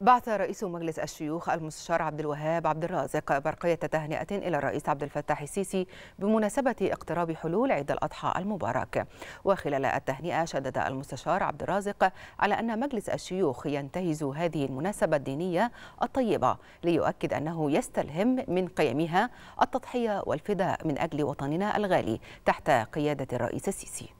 بعث رئيس مجلس الشيوخ المستشار عبد الوهاب عبد الرازق برقية تهنئة إلى الرئيس عبد الفتاح السيسي بمناسبة اقتراب حلول عيد الأضحى المبارك وخلال التهنئة شدد المستشار عبد الرازق على أن مجلس الشيوخ ينتهز هذه المناسبة الدينية الطيبة ليؤكد أنه يستلهم من قيمها التضحية والفداء من أجل وطننا الغالي تحت قيادة الرئيس السيسي